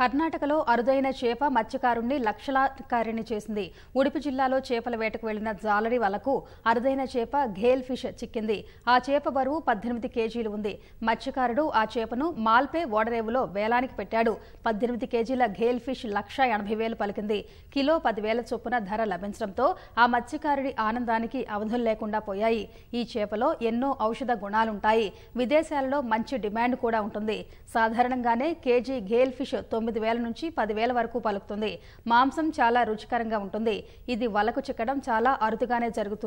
కర్ణాటకలో అరుదైన చేప మత్స్యకారుణ్ణి లక్షలాకారిణి చేసింది ఉడిపి జిల్లాలో చేపల వేటకు వెళ్లిన జాలరి వలకు అరుదైన చేప ఘేల్ ఫిష్ చిక్కింది ఆ చేప బరువు పద్దెనిమిది కేజీలు ఉంది మత్స్యకారుడు ఆ చేపను మాల్పే ఓడరేవులో వేలానికి పెట్టాడు పద్దెనిమిది కేజీల ఘేల్ ఫిష్ లక్ష ఎనభై వేలు పలికింది కిలో పదివేల చొప్పున ధర లభించడంతో ఆ మత్స్యకారుడి ఆనందానికి అవధులు లేకుండా పోయాయి ఈ చేపలో ఎన్నో ఔషధ గుణాలుంటాయి విదేశాలలో మంచి డిమాండ్ కూడా ఉంటుంది సాధారణంగానే కేజీ ఘేల్ ఫిష్ తొమ్మిది ఎనిమిది వేల నుంచి పదివేల వరకు పలుకుతుంది మాంసం చాలా రుచికరంగా ఉంటుంది ఇది వలకు చిక్కడం చాలా అరుదుగానే జరుగుతుంది